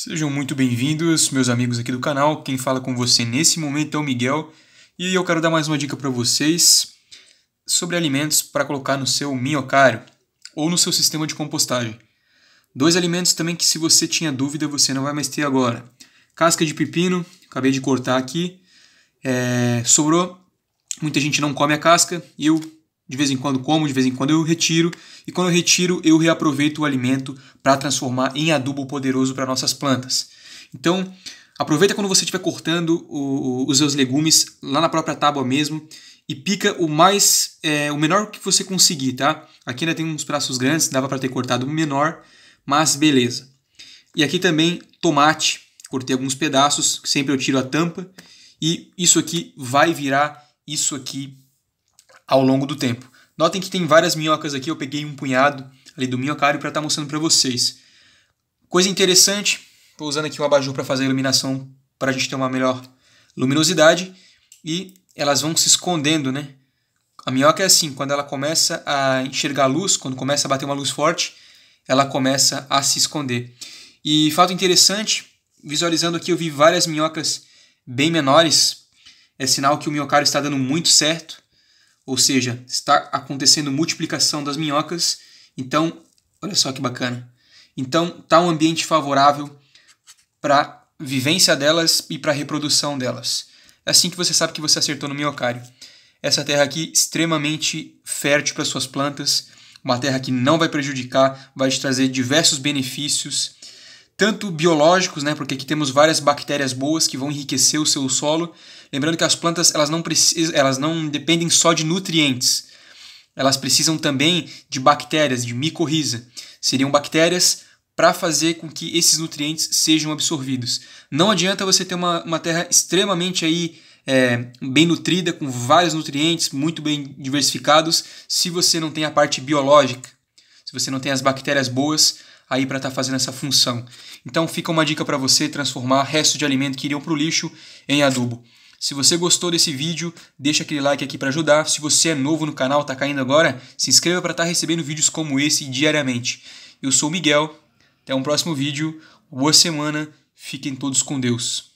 Sejam muito bem-vindos, meus amigos aqui do canal. Quem fala com você nesse momento é o Miguel e eu quero dar mais uma dica para vocês sobre alimentos para colocar no seu minhocário ou no seu sistema de compostagem. Dois alimentos também que, se você tinha dúvida, você não vai mais ter agora: casca de pepino, acabei de cortar aqui, é, sobrou. Muita gente não come a casca, eu de vez em quando como, de vez em quando eu retiro, e quando eu retiro, eu reaproveito o alimento para transformar em adubo poderoso para nossas plantas. Então, aproveita quando você estiver cortando o, o, os seus legumes lá na própria tábua mesmo e pica o mais é, o menor que você conseguir, tá? Aqui ainda tem uns pedaços grandes, dava para ter cortado menor, mas beleza. E aqui também tomate, cortei alguns pedaços, sempre eu tiro a tampa e isso aqui vai virar isso aqui ao longo do tempo. Notem que tem várias minhocas aqui, eu peguei um punhado ali do minhocário para estar tá mostrando para vocês. Coisa interessante, estou usando aqui um abajur para fazer a iluminação para a gente ter uma melhor luminosidade e elas vão se escondendo, né? A minhoca é assim, quando ela começa a enxergar a luz, quando começa a bater uma luz forte, ela começa a se esconder. E fato interessante, visualizando aqui eu vi várias minhocas bem menores, é sinal que o miocário está dando muito certo ou seja, está acontecendo multiplicação das minhocas. Então, olha só que bacana. Então, está um ambiente favorável para vivência delas e para reprodução delas. É assim que você sabe que você acertou no minhocário. Essa terra aqui extremamente fértil para suas plantas, uma terra que não vai prejudicar, vai te trazer diversos benefícios tanto biológicos, né, porque aqui temos várias bactérias boas que vão enriquecer o seu solo. Lembrando que as plantas elas não, precisam, elas não dependem só de nutrientes, elas precisam também de bactérias, de micorriza. Seriam bactérias para fazer com que esses nutrientes sejam absorvidos. Não adianta você ter uma, uma terra extremamente aí, é, bem nutrida, com vários nutrientes, muito bem diversificados, se você não tem a parte biológica, se você não tem as bactérias boas aí para estar tá fazendo essa função. Então fica uma dica para você transformar resto de alimento que iriam para o lixo em adubo. Se você gostou desse vídeo, deixa aquele like aqui para ajudar. Se você é novo no canal, está caindo agora, se inscreva para estar tá recebendo vídeos como esse diariamente. Eu sou o Miguel, até um próximo vídeo, boa semana, fiquem todos com Deus.